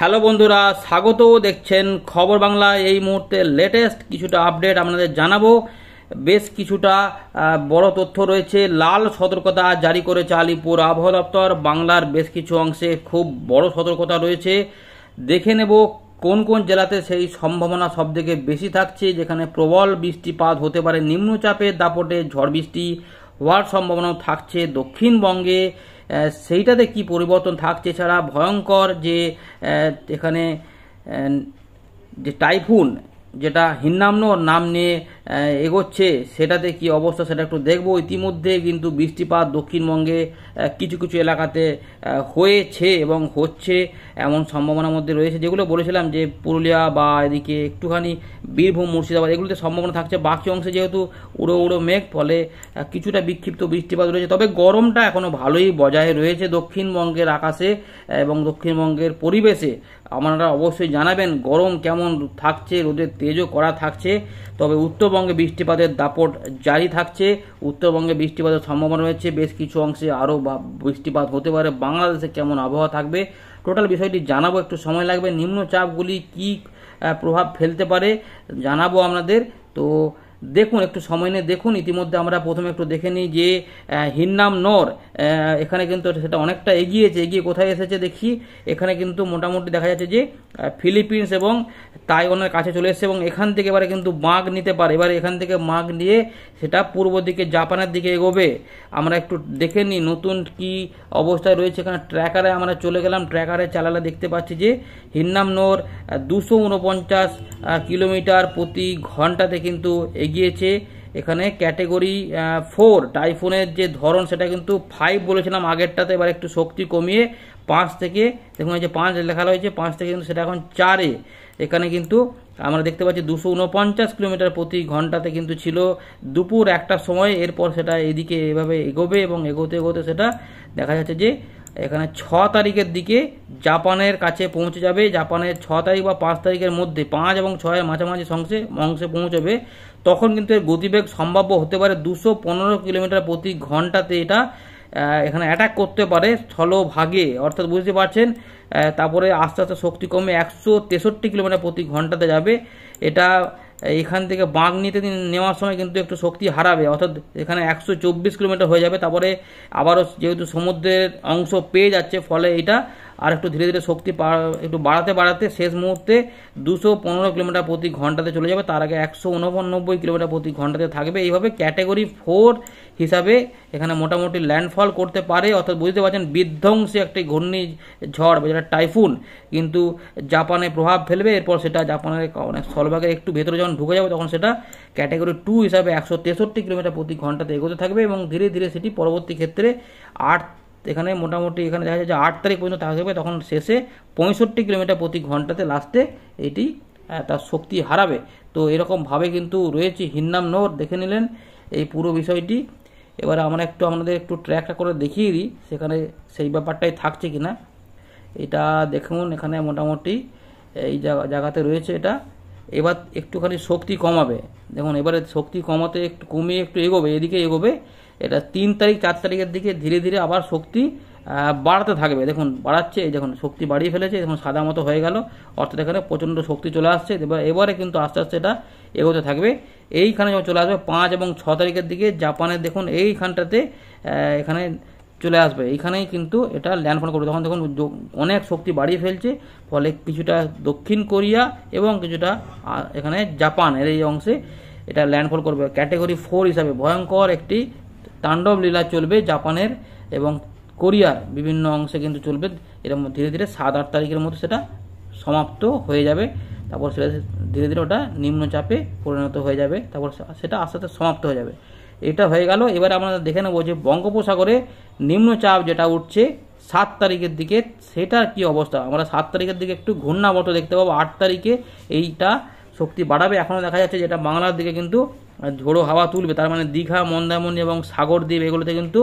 hello বন্ধুরা স্বাগত দেখছেন খবর বাংলা এই মুহূর্তে লেটেস্ট কিছুটা আপডেট আপনাদের জানাবো বেশ কিছুটা বড় তথ্য রয়েছে লাল সতর্কতা জারি করেছে আলিপুর আবহাওয়া দপ্তর বাংলার বেশ কিছু অংশে খুব বড় সতর্কতা রয়েছে দেখে নেব কোন কোন জেলাতে সেই সম্ভাবনা সবথেকে বেশি থাকছে যেখানে প্রবল বৃষ্টিপাত হতে পারে নিম্নচাপের দাপটে ঝড় বৃষ্টি হওয়ার সম্ভাবনাও থাকছে দক্ষিণবঙ্গে সেইটাতে কি পরিবর্তন থাকছে ছাড়া ভয়ঙ্কর যে এখানে যে টাইফুন যেটা হিন্নাম্ন নাম নিয়ে এগোচ্ছে সেটাতে কি অবস্থা সেটা একটু দেখব ইতিমধ্যে কিন্তু বৃষ্টিপাত দক্ষিণবঙ্গে কিছু কিছু এলাকাতে হয়েছে এবং হচ্ছে এমন সম্ভাবনার মধ্যে রয়েছে যেগুলো বলেছিলাম যে পুরুলিয়া বা এদিকে একটুখানি বীরভূম মুর্শিদাবাদ এগুলোতে সম্ভাবনা থাকছে বাকি অংশে যেহেতু উড়ো উড়ো মেঘ ফলে কিছুটা বিক্ষিপ্ত বৃষ্টিপাত রয়েছে তবে গরমটা এখনও ভালোই বজায় রয়েছে দক্ষিণবঙ্গের আকাশে এবং দক্ষিণবঙ্গের পরিবেশে আপনারা অবশ্যই জানাবেন গরম কেমন থাকছে রোদের তেজও করা থাকছে তবে উত্তরবঙ্গে বৃষ্টিপাতের দাপট জারি থাকছে উত্তরবঙ্গে বৃষ্টিপাতের সম্ভাবনা রয়েছে বেশ কিছু অংশে আরও বৃষ্টিপাত হতে পারে বাংলাদেশে কেমন আবহাওয়া থাকবে টোটাল বিষয়টি জানাবো একটু সময় লাগবে নিম্নচাপগুলি কি প্রভাব ফেলতে পারে জানাবো আপনাদের তো দেখুন একটু সময় নিয়ে দেখুন ইতিমধ্যে আমরা প্রথমে একটু দেখে নিই যে হিন্নাম নর এখানে কিন্তু সেটা অনেকটা এগিয়েছে এগিয়ে কোথায় এসেছে দেখি এখানে কিন্তু মোটামুটি দেখা যাচ্ছে যে ফিলিপিন্স এবং তাইওয়ানের কাছে চলে এসেছে এবং এখান থেকে এবারে কিন্তু মাগ নিতে পারে এবারে এখান থেকে মাগ নিয়ে সেটা পূর্ব দিকে জাপানের দিকে এগোবে আমরা একটু দেখে নিই নতুন কি অবস্থায় রয়েছে এখানে ট্র্যাকারে আমরা চলে গেলাম ট্র্যাকারে চালালে দেখতে পাচ্ছি যে হিন্নাম নোর দুশো উনপঞ্চাশ কিলোমিটার প্রতি ঘন্টাতে কিন্তু এগিয়ে গিয়েছে এখানে ক্যাটেগরি ফোর টাইফোনের যে ধরন সেটা কিন্তু ফাইভ বলেছিলাম আগেরটাতে এবার একটু শক্তি কমিয়ে পাঁচ থেকে দেখুন যে পাঁচ লেখা রয়েছে পাঁচ থেকে কিন্তু সেটা এখন চারে এখানে কিন্তু আমরা দেখতে পাচ্ছি দুশো উনপঞ্চাশ কিলোমিটার প্রতি ঘন্টাতে কিন্তু ছিল দুপুর একটার সময় এরপর সেটা এদিকে এভাবে এগোবে এবং এগোতে এগোতে সেটা দেখা যাচ্ছে যে এখানে ছ তারিখের দিকে জাপানের কাছে পৌঁছে যাবে জাপানের ছ তারিখ বা পাঁচ তারিখের মধ্যে পাঁচ এবং ছয়ের মাঝামাঝি সংসে অংশে পৌঁছবে তখন কিন্তু এর গতিবেগ সম্ভাব্য হতে পারে দুশো পনেরো কিলোমিটার প্রতি ঘন্টাতে এটা এখানে অ্যাটাক করতে পারে স্থলভাগে অর্থাৎ বুঝতে পারছেন তারপরে আস্তে আস্তে শক্তি কমে একশো তেষট্টি কিলোমিটার প্রতি ঘন্টাতে যাবে এটা এখান থেকে বাঁক নিতে নেওয়ার সময় কিন্তু একটু শক্তি হারাবে অর্থাৎ এখানে একশো চব্বিশ কিলোমিটার হয়ে যাবে তারপরে আবারও যেহেতু সমুদ্রের অংশ পেয়ে যাচ্ছে ফলে এটা আর একটু ধীরে ধীরে শক্তি একটু বাড়াতে বাড়াতে শেষ মুহূর্তে দুশো পনেরো কিলোমিটার প্রতি ঘন্টাতে চলে যাবে তার আগে একশো উনপন্নব্বই কিলোমিটার প্রতি ঘন্টাতে থাকবে এইভাবে ক্যাটাগরি ফোর হিসাবে এখানে মোটামুটি ল্যান্ডফল করতে পারে অর্থাৎ বুঝতে পারছেন বিধ্বংসী একটি ঘূর্ণি ঝড় বা যেটা টাইফুন কিন্তু জাপানে প্রভাব ফেলবে এরপর সেটা জাপানের অনেক স্থলভাগের একটু ভেতরে যখন ঢুকে যাবে তখন সেটা ক্যাটাগরি টু হিসাবে একশো তেষট্টি কিলোমিটার প্রতি ঘন্টাতে এগোতে থাকবে এবং ধীরে ধীরে সেটি পরবর্তী ক্ষেত্রে আট তো এখানে মোটামুটি এখানে দেখা যায় যে আট তারিখ পর্যন্ত থাকবে তখন শেষে পঁয়ষট্টি কিলোমিটার প্রতি ঘন্টাতে লাস্টে এটি তার শক্তি হারাবে তো এরকমভাবে কিন্তু রয়েছে হিন্নাম নোর দেখে নিলেন এই পুরো বিষয়টি এবার আমরা একটু আপনাদের একটু ট্র্যাকটা করে দেখিয়ে দিই সেখানে সেই ব্যাপারটাই থাকছে কি না এটা দেখুন এখানে মোটামুটি এই জায়গাতে রয়েছে এটা এবার একটুখানি শক্তি কমাবে দেখুন এবারে শক্তি কমাতে একটু কমিয়ে একটু এগোবে এদিকে এগোবে এটা তিন তারিখ চার তারিখের দিকে ধীরে ধীরে আবার শক্তি বাড়তে থাকবে দেখুন বাড়াচ্ছে এই দেখুন শক্তি বাড়িয়ে ফেলেছে দেখুন সাদা মতো হয়ে গেল অর্থাৎ এখানে প্রচণ্ড শক্তি চলে আসছে এবার এবারে কিন্তু আস্তে আস্তে এটা এগোতে থাকবে এইখানে যখন চলে আসবে পাঁচ এবং ছ তারিখের দিকে জাপানের দেখুন এইখানটাতে এখানে চলে আসবে এইখানেই কিন্তু এটা ল্যান্ডফল করবে তখন দেখুন অনেক শক্তি বাড়িয়ে ফেলছে ফলে কিছুটা দক্ষিণ কোরিয়া এবং কিছুটা এখানে জাপানের এই অংশে এটা ল্যান্ডফল করবে ক্যাটেগরি ফোর হিসাবে ভয়ঙ্কর একটি তাণ্ডব লীলা চলবে জাপানের এবং কোরিয়ার বিভিন্ন অংশে কিন্তু চলবে এরম ধীরে ধীরে সাত আট তারিখের মতো সেটা সমাপ্ত হয়ে যাবে তারপর সেটা ধীরে ধীরে ওটা নিম্নচাপে পরিণত হয়ে যাবে তারপর সেটা আস্তে আস্তে সমাপ্ত হয়ে যাবে এটা হয়ে গেল এবার আমরা দেখে নেবো যে বঙ্গোপসাগরে নিম্নচাপ যেটা উঠছে সাত তারিখের দিকে সেটার কি অবস্থা আমরা সাত তারিখের দিকে একটু ঘূর্ণাবর্ত দেখতে পাবো আট তারিখে এইটা শক্তি বাড়াবে এখনও দেখা যাচ্ছে যেটা বাংলার দিকে কিন্তু ঝোড়ো হাওয়া তুলবে তার মানে দীঘা মন্দামণি এবং সাগর দ্বীপ এগুলোতে কিন্তু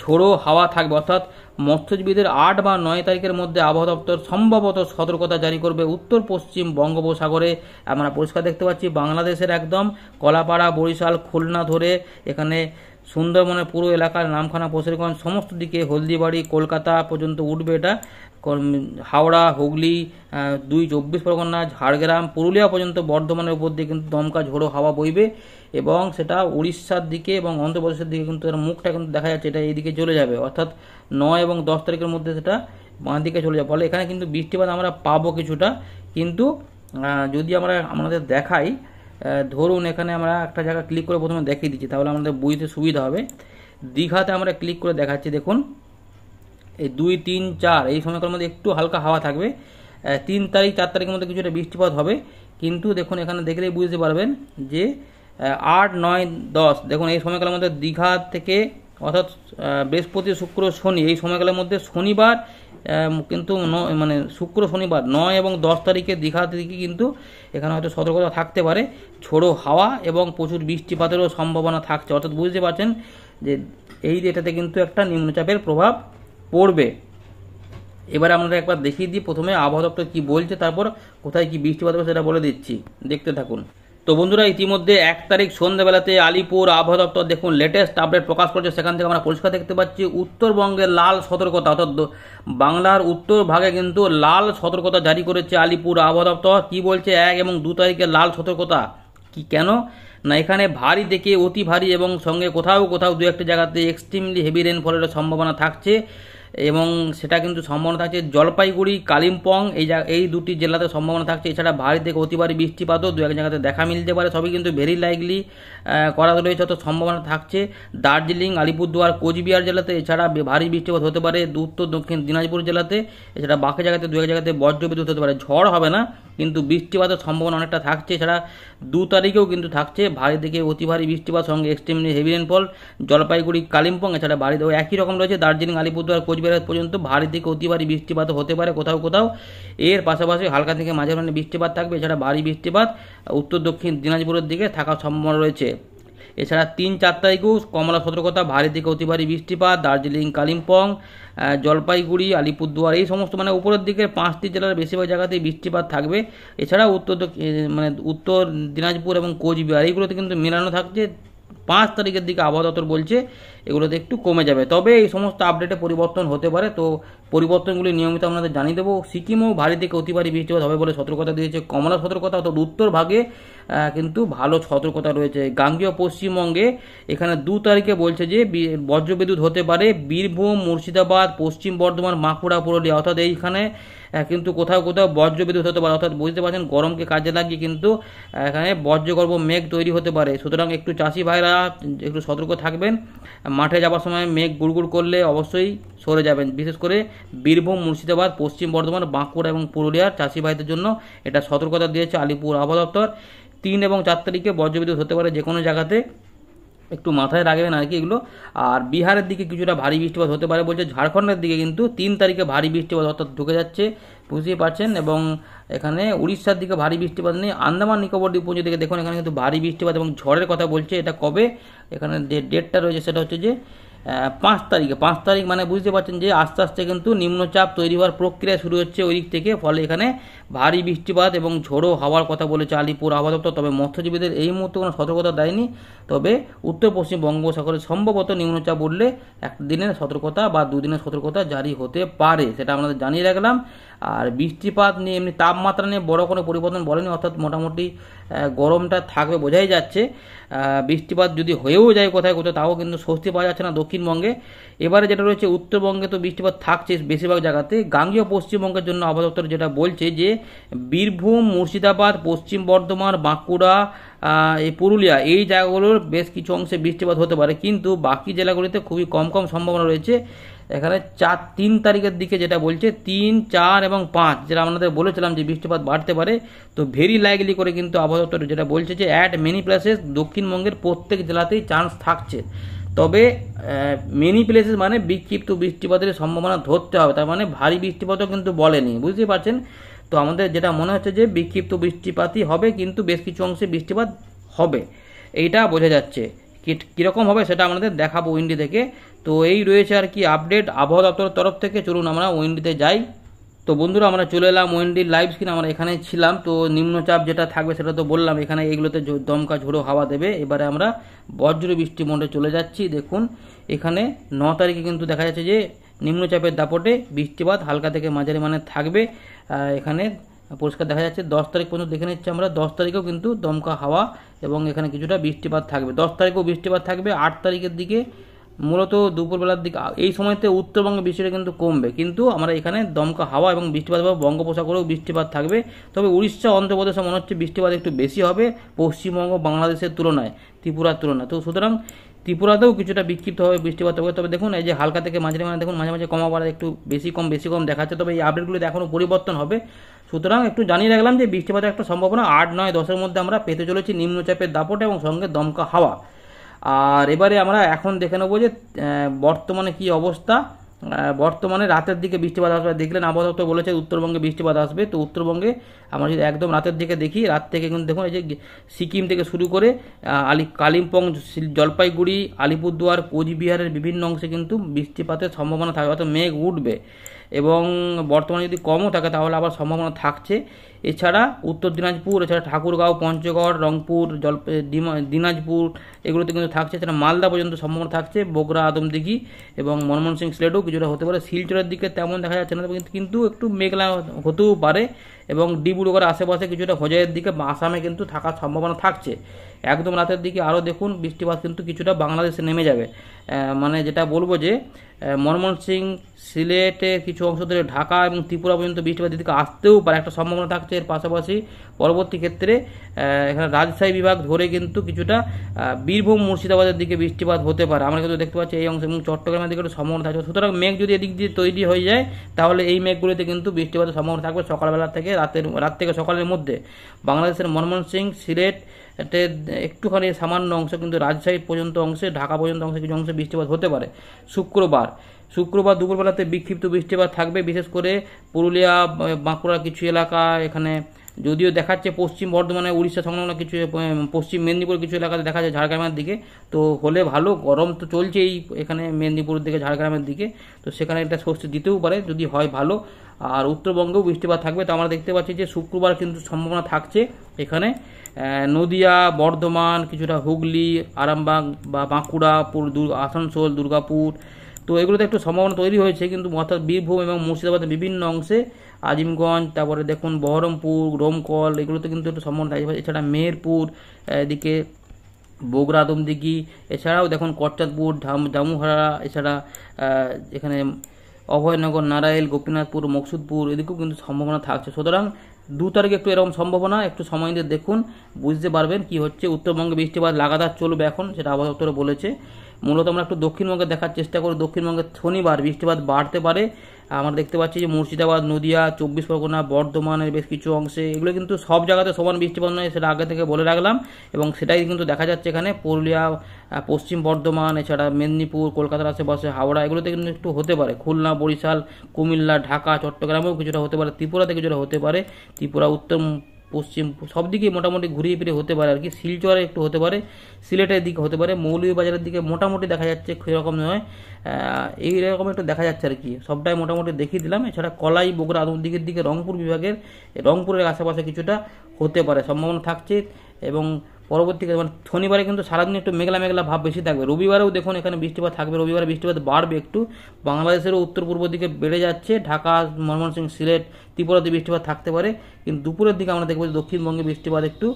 ঝোড়ো হাওয়া থাকবে অর্থাৎ মৎস্যজীবীদের আট বা নয় তারিখের মধ্যে আবহাওয়া দপ্তর সম্ভবত সতর্কতা জারি করবে উত্তর পশ্চিম বঙ্গোপসাগরে আমরা পরিষ্কার দেখতে পাচ্ছি বাংলাদেশের একদম কলাপাড়া বরিশাল খুলনা ধরে এখানে সুন্দরবনের পুরো এলাকার নামখানা পশিরগঞ্জ সমস্ত দিকে হলদিবাড়ি কলকাতা পর্যন্ত উঠবে এটা হাওড়া হুগলি দুই চব্বিশ পরগনা ঝাড়গ্রাম পুরুলিয়া পর্যন্ত বর্ধমানের উপর দিয়ে কিন্তু দমকা ঝোড়ো হাওয়া বইবে এবং সেটা উড়িষ্যার দিকে এবং অন্ধ্রপ্রদেশের দিকে কিন্তু এর মুখটা কিন্তু দেখা যাচ্ছে এটা এইদিকে চলে যাবে অর্থাৎ নয় এবং দশ তারিখের মধ্যে সেটা বাঁ দিকে চলে যাবে ফলে এখানে কিন্তু বৃষ্টিপাত আমরা পাবো কিছুটা কিন্তু যদি আমরা আমাদের দেখাই ধরুন এখানে আমরা একটা জায়গা ক্লিক করে প্রথমে দেখিয়ে দিচ্ছি তাহলে আমাদের বুঝতে সুবিধা হবে দীঘাতে আমরা ক্লিক করে দেখাচ্ছি দেখুন এই দুই তিন চার এই সময়কালের মধ্যে একটু হালকা হাওয়া থাকবে তিন তারিখ চার তারিখের মধ্যে কিছুটা বৃষ্টিপাত হবে কিন্তু দেখুন এখানে দেখলেই বুঝতে পারবেন যে আট নয় দশ দেখুন এই সময়কালের মধ্যে দীঘা থেকে অর্থাৎ বৃহস্পতি শুক্র শনি এই সময়কালের মধ্যে শনিবার কিন্তু মানে শুক্র শনিবার নয় এবং দশ তারিখে দীঘা থেকে কিন্তু এখানে হয়তো সতর্কতা থাকতে পারে ছোড়ো হাওয়া এবং প্রচুর বৃষ্টিপাতেরও সম্ভাবনা থাকছে অর্থাৎ বুঝতে পারছেন যে এই ডেটাতে কিন্তু একটা নিম্নচাপের প্রভাব পড়বে এবারে আমরা একবার দেখিয়ে দিই প্রথমে আবহাওয়া দপ্তর কী বলছে তারপর কোথায় কি বৃষ্টিপাত হবে সেটা বলে দিচ্ছি দেখতে থাকুন তো বন্ধুরা ইতিমধ্যে এক তারিখ সন্ধ্যাবেলাতে আলিপুর আবহাওয়া দপ্তর দেখুন লেটেস্ট আপডেট প্রকাশ করছে সেখান থেকে আমরা পরিষ্কার দেখতে পাচ্ছি উত্তরবঙ্গের লাল সতর্কতা অর্থাৎ বাংলার উত্তর ভাগে কিন্তু লাল সতর্কতা জারি করেছে আলিপুর আবহাওয়া দপ্তর কী বলছে এক এবং দু তারিখে লাল সতর্কতা কি কেন না এখানে ভারী থেকে অতি ভারী এবং সঙ্গে কোথাও কোথাও দু একটি জায়গাতে এক্সট্রিমলি হেভি রেনফলের সম্ভাবনা থাকছে এবং সেটা কিন্তু সম্ভাবনা থাকছে জলপাইগুড়ি কালিম্পং এই এই দুটি জেলাতে সম্ভাবনা থাকছে এছাড়া ভারী থেকে অতি ভারী বৃষ্টিপাতও দু এক জায়গাতে দেখা মিলতে পারে সবই কিন্তু ভেরি লাইকলি করা রয়েছে তো সম্ভাবনা থাকছে দার্জিলিং আলিপুরদুয়ার কোচবিহার জেলাতে এছাড়া ভারী বৃষ্টিপাত হতে পারে উত্তর দক্ষিণ দিনাজপুর জেলাতে এছাড়া বাকি জায়গাতে দু এক জায়গাতে বজ্রবিদ্যুৎ হতে পারে ঝড় হবে না কিন্তু বৃষ্টিপাতের সম্ভাবনা অনেকটা থাকছে এছাড়া দু তারিখেও কিন্তু থাকছে ভারী থেকে অতি ভারী বৃষ্টিপাত সঙ্গে extremely heavy rainfall Jalpaiguri Kalimpong এছাড়া ভারী একই রকম রয়েছে দার্জিলিং আলিপুরদুয়ার কোচবিহার পর্যন্ত ভারী থেকে অতি ভারী বৃষ্টিপাত হতে পারে কোথাও কোথাও এর পাশাপাশি হালকা থেকে মাঝে মাঝে বৃষ্টিপাত থাকবে এছাড়া ভারী বৃষ্টিপাত উত্তর দক্ষিণ দিনাজপুরের দিকে থাকার সম্ভাবনা রয়েছে এছাড়া তিন চার তারিখেও কমলা সতর্কতা ভারী থেকে অতি ভারী বৃষ্টিপাত দার্জিলিং কালিম্পং জলপাইগুড়ি আলিপুরদুয়ার এই সমস্ত মানে উপরের দিকের পাঁচটি জেলার বেশিরভাগ জায়গাতেই বৃষ্টিপাত থাকবে এছাড়া উত্তর মানে উত্তর দিনাজপুর এবং কোচবিহার এইগুলোতে কিন্তু মেলানো থাকছে পাঁচ তারিখের দিকে আবহাওয়া দপ্তর বলছে এগুলোতে একটু কমে যাবে তবে এই সমস্ত আপডেটে পরিবর্তন হতে পারে তো পরিবর্তনগুলি নিয়মিত আপনাদের জানিয়ে দেবো সিকিমেও ভারী থেকে অতি ভারী বৃষ্টিপাত হবে বলে সতর্কতা দিয়েছে কমলা সতর্কতা অর্থাৎ উত্তর ভাগে কিন্তু ভালো সতর্কতা রয়েছে গাঙ্গীয় পশ্চিমবঙ্গে এখানে দু তারিখে বলছে যে বজ্রবিদ্যুৎ হতে পারে বীরভূম মুর্শিদাবাদ পশ্চিম বর্ধমান বাঁকুড়া পুরুলিয়া অর্থাৎ এইখানে কিন্তু কোথাও কোথাও বজ্র বিদ্যুৎ হতে পারে অর্থাৎ বুঝতে পারছেন গরমকে কাজে লাগিয়ে কিন্তু এখানে বজ্রগর্ভ মেঘ তৈরি হতে পারে সুতরাং একটু চাষি ভাইরা একটু সতর্ক থাকবেন মাঠে যাওয়ার সময় মেঘ গুড় করলে অবশ্যই সরে যাবেন বিশেষ করে বীরভূম মুর্শিদাবাদ পশ্চিম বর্ধমান বাঁকুড়া এবং পুরুলিয়ার চাষি ভাইদের জন্য এটা সতর্কতা দিয়েছে আলিপুর আবহাওয়া দপ্তর তিন এবং চার তারিখে বজ্রবিদ্যুৎ হতে পারে যে কোনো জায়গাতে একটু মাথায় রাখবেন আর কি এগুলো আর বিহারের দিকে কিছুটা ভারী বৃষ্টিপাত হতে পারে বলছে ঝাড়খণ্ডের দিকে কিন্তু তিন তারিখে ভারী বৃষ্টিপাত অর্থাৎ ঢুকে যাচ্ছে বুঝতেই পারছেন এবং এখানে উড়িষ্যার দিকে ভারী বৃষ্টিপাত নেই আন্দামান নিকোবর দ্বীপপুঞ্জ দিকে দেখুন এখানে কিন্তু ভারী বৃষ্টিপাত এবং ঝড়ের কথা বলছে এটা কবে এখানে যে ডেটটা রয়েছে সেটা হচ্ছে যে পাঁচ তারিখে পাঁচ তারিখ মানে বুঝতে পারছেন যে আস্তে আস্তে কিন্তু নিম্নচাপ তৈরি হওয়ার প্রক্রিয়া শুরু হচ্ছে ওই দিক থেকে ফলে এখানে ভারী বৃষ্টিপাত এবং ঝোড়ো হওয়ার কথা বলেছে আলিপুর আবহাওয়া দপ্তর তবে মৎস্যজীবীদের এই মুহূর্তে কোনো সতর্কতা দেয়নি তবে উত্তর পশ্চিম বঙ্গোপসাগরে সম্ভবত নিম্নচাপ উঠলে একদিনের সতর্কতা বা দুদিনের সতর্কতা জারি হতে পারে সেটা আমাদের জানিয়ে রাখলাম আর বৃষ্টিপাত নিয়ে এমনি তাপমাত্রা নিয়ে বড় কোনো পরিবর্তন বলেনি অর্থাৎ মোটামুটি গরমটা থাকবে বোঝাই যাচ্ছে বৃষ্টিপাত যদি হয়েও যায় কোথায় কোথাও তাও কিন্তু স্বস্তি পাওয়া যাচ্ছে না দক্ষিণবঙ্গে এবারে যেটা রয়েছে উত্তরবঙ্গে তো বৃষ্টিপাত থাকছে বেশিরভাগ জায়গাতে গাঙ্গীয় পশ্চিমবঙ্গের জন্য আবহাওয়া যেটা বলছে যে বীরভূম মুর্শিদাবাদ পশ্চিম বর্ধমান বাঁকুড়া এই পুরুলিয়া এই জায়গাগুলোর বেশ কিছু অংশে বৃষ্টিপাত হতে পারে কিন্তু বাকি জেলাগুলিতে খুবই কম কম সম্ভাবনা রয়েছে এখানে চার তিন তারিখের দিকে যেটা বলছে তিন চার এবং পাঁচ যেটা আপনাদের বলেছিলাম যে বৃষ্টিপাত বাড়তে পারে তো ভেরি লাইকলি করে কিন্তু আবহাওয়া যেটা বলছে যে অ্যাট মেনি প্লেসেস দক্ষিণবঙ্গের প্রত্যেক জেলাতেই চান্স থাকছে তবে মেনি প্লেসেস মানে বিক্ষিপ্ত বৃষ্টিপাতের সম্ভাবনা ধরতে হবে তার মানে ভারী বৃষ্টিপাতও কিন্তু বলেনি বুঝতে পারছেন তো আমাদের যেটা মনে হচ্ছে যে বিক্ষিপ্ত বৃষ্টিপাতই হবে কিন্তু বেশ কিছু অংশে বৃষ্টিপাত হবে এইটা বোঝা যাচ্ছে কীরকম হবে সেটা আমাদের দেখাবো উইন্ডি থেকে তো এই রয়েছে আর কি আপডেট আবহাওয়া দপ্তরের তরফ থেকে চলুন আমরা ওয়েন্ডিতে যাই তো বন্ধুরা আমরা চলে এলাম ওয়েন্ডির লাইভ স্ক্রিন আমরা এখানে ছিলাম তো নিম্নচাপ যেটা থাকবে সেটা তো বললাম এখানে এগুলোতে দমকা ঝোড়ো হাওয়া দেবে এবারে আমরা বজ্র মন্ডে চলে যাচ্ছি দেখুন এখানে ন তারিখে কিন্তু দেখা যাচ্ছে যে নিম্নচাপের দাপটে বৃষ্টিপাত হালকা থেকে মাঝারি মানে থাকবে এখানে পরিষ্কার দেখা যাচ্ছে দশ তারিখ পর্যন্ত দেখে নিচ্ছি আমরা দশ তারিখেও কিন্তু দমকা হাওয়া এবং এখানে কিছুটা বৃষ্টিপাত থাকবে দশ তারিখেও বৃষ্টিপাত থাকবে আট তারিখের দিকে মূলত দুপুরবেলার দিকে এই সময়তে উত্তরবঙ্গে বৃষ্টিটা কিন্তু কমবে কিন্তু আমরা এখানে দমকা হাওয়া এবং বৃষ্টিপাত হবে বঙ্গোপসাগরেও বৃষ্টিপাত থাকবে তবে উড়িষ্যা অন্ধ্রপ্রদেশে মনে হচ্ছে বৃষ্টিপাত একটু বেশি হবে পশ্চিমবঙ্গ বাংলাদেশের তুলনায় ত্রিপুরার তুলনায় তো সুতরাং ত্রিপুরাতেও কিছুটা বিক্ষিপ্ত হবে বৃষ্টিপাত হবে তবে দেখুন এই যে হালকা থেকে মাঝে মাঝে দেখুন মাঝে মাঝে কমা একটু বেশি কম বেশি কম দেখাচ্ছে তবে এই আপডেটগুলিতে এখনও পরিবর্তন হবে সুতরাং একটু জানিয়ে রাখলাম যে বৃষ্টিপাতের একটা সম্ভাবনা আট নয় দশের মধ্যে আমরা পেতে চলেছি নিম্নচাপের দাপট এবং সঙ্গে দমকা হাওয়া আর এবারে আমরা এখন দেখে নেবো যে বর্তমানে কি অবস্থা বর্তমানে রাতের দিকে বৃষ্টিপাত আসবে দেখলেন আবহাওয়া দপ্তর বলেছে উত্তরবঙ্গে বৃষ্টিপাত আসবে তো উত্তরবঙ্গে আমরা যদি একদম রাতের দিকে দেখি রাত থেকে কিন্তু দেখুন এই যে সিকিম থেকে শুরু করে আলি কালিম্পং জলপাইগুড়ি আলিপুরদুয়ার কোচবিহারের বিভিন্ন অংশে কিন্তু বৃষ্টিপাতের সম্ভাবনা থাকবে অর্থাৎ মেঘ উঠবে এবং বর্তমানে যদি কমও থাকে তাহলে আবার সম্ভাবনা থাকছে এছাড়া উত্তর দিনাজপুর এছাড়া ঠাকুরগাঁও পঞ্চগড় রংপুর জল দিনাজপুর এগুলোতে কিন্তু থাকছে এছাড়া মালদা পর্যন্ত সম্ভাবনা থাকছে বগরা আদমদিঘি এবং মনমোহন সিং সিলেটেও কিছুটা হতে পারে শিলচরের দিকে তেমন দেখা যাচ্ছে না কিন্তু একটু মেঘলা হতেও পারে এবং ডিব্রুগড়ের আশেপাশে কিছুটা হোজাইয়ের দিকে আসামে কিন্তু থাকার সম্ভাবনা থাকছে একদম রাতের দিকে আরও দেখুন বৃষ্টিপাত কিন্তু কিছুটা বাংলাদেশে নেমে যাবে মানে যেটা বলবো যে মনমোহন সিং সিলেটে কিছু অংশ ধরে ঢাকা এবং ত্রিপুরা পর্যন্ত বৃষ্টিপাত দিকে আসতেও পারে একটা সম্ভাবনা থাকছে এর পাশাপাশি পরবর্তী ক্ষেত্রে এখানে রাজশাহী বিভাগ ধরে কিন্তু কিছুটা বীরভূম মুর্শিদাবাদের দিকে বৃষ্টিপাত হতে পারে আমরা কিন্তু দেখতে পাচ্ছি এই অংশ এবং চট্টগ্রামের দিকে একটু সম্ভাবনা থাকছে সুতরাং মেঘ যদি এদিক দিয়ে তৈরি হয়ে যায় তাহলে এই মেঘগুলিতে কিন্তু বৃষ্টিপাতের সম্ভাবনা থাকবে সকালবেলা থেকে রাতের রাত থেকে সকালের মধ্যে বাংলাদেশের ময়মনসিংহ সিলেট একটুখানি সামান্য অংশ কিন্তু রাজশাহী পর্যন্ত অংশে ঢাকা পর্যন্ত অংশে কিছু অংশে বৃষ্টিপাত হতে পারে শুক্রবার শুক্রবার দুপুরবেলাতে বিক্ষিপ্ত বৃষ্টিপাত থাকবে বিশেষ করে পুরুলিয়া বাঁকুড়ার কিছু এলাকা এখানে যদিও দেখাচ্ছে পশ্চিম বর্ধমানে উড়িষ্যা সংলগ্ন কিছু পশ্চিম মেদিনীপুর কিছু এলাকাতে দেখা যায় ঝাড়গ্রামের দিকে তো হলে ভালো গরম তো চলছেই এখানে মেদিনীপুরের দিকে ঝাড়গ্রামের দিকে তো সেখানে একটা স্বস্তি দিতেও পারে যদি হয় ভালো আর উত্তরবঙ্গেও বৃষ্টিপাত থাকবে তো আমরা দেখতে পাচ্ছি যে শুক্রবার কিন্তু সম্ভাবনা থাকছে এখানে নদিয়া বর্ধমান কিছুটা হুগলি আরামবাগ বা বাঁকুড়া আসানসোল দুর্গাপুর তো এগুলোতে একটু সম্ভাবনা তৈরি হয়েছে কিন্তু অর্থাৎ বীরভূম এবং মুর্শিদাবাদের বিভিন্ন অংশে আজিমগঞ্জ তারপরে দেখুন বহরমপুর রোমকল এগুলোতে কিন্তু একটু সম্ভাবনা থাকে এছাড়া মেহেরপুর এদিকে বগুড়া আদমদিঘি এছাড়াও দেখুন ধাম ঝামুহারা এছাড়া এখানে অভয়নগর নারায়ণ গোপীনাথপুর মকসুদপুর এদিকেও কিন্তু সম্ভাবনা থাকছে সুতরাং দু তারিখে একটু এরকম সম্ভাবনা একটু সময় দিয়ে দেখুন বুঝতে পারবেন কি হচ্ছে উত্তরবঙ্গে বৃষ্টিপাত লাগাতার চলবে এখন সেটা আবহাওয়া দপ্তরে বলেছে মূলত আমরা একটু দক্ষিণবঙ্গে দেখার চেষ্টা করি দক্ষিণবঙ্গে শনিবার বৃষ্টিপাত বাড়তে পারে আমরা দেখতে পাচ্ছি যে মুর্শিদাবাদ নদিয়া চব্বিশ পরগনা বর্ধমানের বেশ কিছু অংশে এগুলো কিন্তু সব জায়গাতে সমান বৃষ্টিপাত নয় সেটা আগে থেকে বলে রাখলাম এবং সেটাই কিন্তু দেখা যাচ্ছে এখানে পুরুলিয়া পশ্চিম বর্ধমান এছাড়া মেদিনীপুর কলকাতার আশেপাশে হাওড়া এগুলোতে কিন্তু একটু হতে পারে খুলনা বরিশাল কুমিল্লা ঢাকা চট্টগ্রামেও কিছুটা হতে পারে ত্রিপুরাতে কিছুটা হতে পারে ত্রিপুরা উত্তর পশ্চিম সব দিকে মোটামুটি ঘুরিয়ে ফিরে হতে পারে আর কি শিলচরে একটু হতে পারে সিলেটের দিকে হতে পারে মৌলভীবাজারের দিকে মোটামুটি দেখা যাচ্ছে সেরকম নয় এই রকম একটু দেখা যাচ্ছে আর কি সবটাই মোটামুটি দেখিয়ে দিলাম এছাড়া কলাই বগুড়া দিকের দিকে রংপুর বিভাগের রংপুরের আশেপাশে কিছুটা হতে পারে সম্ভাবনা থাকছে এবং পরবর্তীকালে মানে শনিবারে কিন্তু সারাদিন একটু মেঘলা মেঘলা ভাব বেশি থাকবে রবিবারেও দেখুন এখানে বৃষ্টিপাত থাকবে রবিবারে বৃষ্টিপাত বাড়বে একটু বাংলাদেশেরও উত্তর পূর্ব দিকে বেড়ে যাচ্ছে ঢাকা ময়মনসিংহ সিলেট ত্রিপুরাতে বৃষ্টিপাত থাকতে পারে কিন্তু দুপুরের দিকে আমরা দেখবো দক্ষিণবঙ্গে বৃষ্টিপাত একটু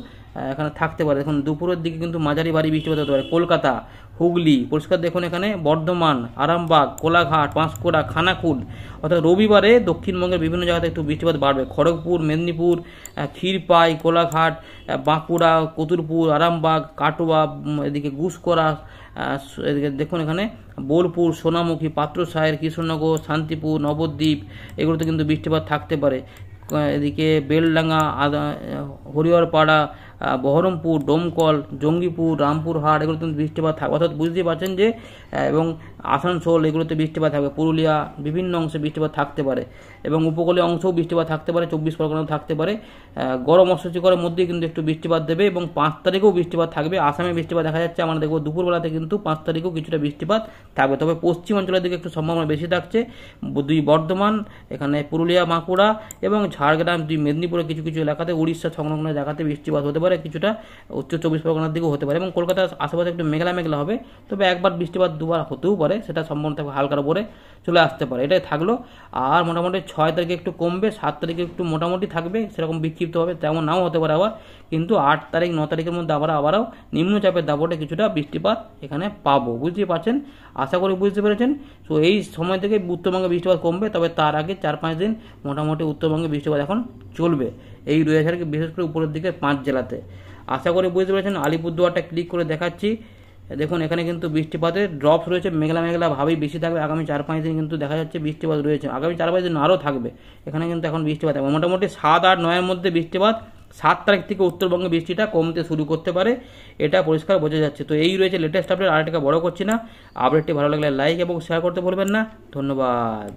এখানে থাকতে পারে দেখুন দুপুরের দিকে কিন্তু মাঝারি ভারী বৃষ্টিপাত হতে পারে কলকাতা হুগলি পরিষ্কার দেখুন এখানে বর্ধমান আরামবাগ কোলাঘাট পাঁশকুড়া খানাকুট অর্থাৎ রবিবারে দক্ষিণবঙ্গের বিভিন্ন জায়গাতে একটু বৃষ্টিপাত বাড়বে খড়গপুর মেদিনীপুর ক্ষীরপাই কোলাঘাট বাঁকুড়া কতুরপুর আরামবাগ কাটোয়া এদিকে গুসকরা এদিকে দেখুন এখানে বোলপুর সোনামুখী পাত্রসাহের কৃষ্ণনগর শান্তিপুর নবদ্বীপ এগুলোতে কিন্তু বৃষ্টিপাত থাকতে পারে এদিকে বেলডাঙ্গা আদা হরিহরপাড়া বহরমপুর ডোমকল জঙ্গিপুর রামপুরহাট এগুলোতে বৃষ্টিপাত থাকবে অর্থাৎ বুঝতেই পারছেন যে এবং আসানসোল এগুলোতে বৃষ্টিপাত থাকবে পুরুলিয়া বিভিন্ন অংশে বৃষ্টিপাত থাকতে পারে এবং উপকূলীয় অংশেও বৃষ্টিপাত থাকতে পারে চব্বিশ পরগনাও থাকতে পারে গরম অস্বস্তিকরের মধ্যেই কিন্তু একটু বৃষ্টিপাত দেবে এবং পাঁচ তারিখেও বৃষ্টিপাত থাকবে আসামে বৃষ্টিপাত দেখা যাচ্ছে আমরা দেখবো দুপুরবেলাতে কিন্তু পাঁচ তারিখেও কিছুটা বৃষ্টিপাত থাকবে তবে পশ্চিমাঞ্চলের দিকে একটু সম্ভাবনা বেশি থাকছে দুই বর্ধমান এখানে পুরুলিয়া বাঁকুড়া এবং ঝাড়গ্রাম দুই মেদিনীপুরের কিছু কিছু এলাকাতে উড়িষ্যা সংলগ্ন জায়গাতে বৃষ্টিপাত হতে পারে পারে কিছুটা উত্তর চব্বিশ পরগনার দিকেও হতে পারে এবং কলকাতার আশেপাশে একটু মেঘলা মেঘলা হবে তবে একবার বৃষ্টিপাত দুবার হতেও পারে সেটা সম্পূর্ণ থাকবে হালকার উপরে চলে আসতে পারে এটাই থাকলো আর মোটামুটি ছয় তারিখে একটু কমবে সাত তারিখে একটু মোটামুটি থাকবে সেরকম বিক্ষিপ্ত হবে তেমন নাও হতে পারে আবার কিন্তু আট তারিখ ন তারিখের মধ্যে আবার আবারও নিম্নচাপের দাবটে কিছুটা বৃষ্টিপাত এখানে পাবো বুঝতে পারছেন আশা করি বুঝতে পেরেছেন তো এই সময় থেকে উত্তরবঙ্গে বৃষ্টিপাত কমবে তবে তার আগে চার পাঁচ দিন মোটামুটি উত্তরবঙ্গে বৃষ্টিপাত এখন চলবে এই রয়ে বিশেষ করে উপরের দিকে পাঁচ জেলাতে আশা করি বুঝতে পেরেছেন আলিপুরদুয়ারটা ক্লিক করে দেখাচ্ছি দেখুন এখানে কিন্তু বৃষ্টিপাতের ড্রপস রয়েছে মেঘলা মেঘলা ভাবেই বেশি থাকবে আগামী চার পাঁচ দিন কিন্তু দেখা যাচ্ছে বৃষ্টিপাত রয়েছে আগামী চার পাঁচ দিন আরও থাকবে এখানে কিন্তু এখন বৃষ্টিপাত মোটামুটি সাত আট নয়ের মধ্যে বৃষ্টিপাত সাত তারিখ থেকে উত্তরবঙ্গে বৃষ্টিটা কমতে শুরু করতে পারে এটা পরিষ্কার বোঝা যাচ্ছে তো এই রয়েছে লেটেস্ট আপডেট আরেকটা বড় করছি না আপডেটটি ভালো লাগলে লাইক এবং শেয়ার করতে ভুলবেন না ধন্যবাদ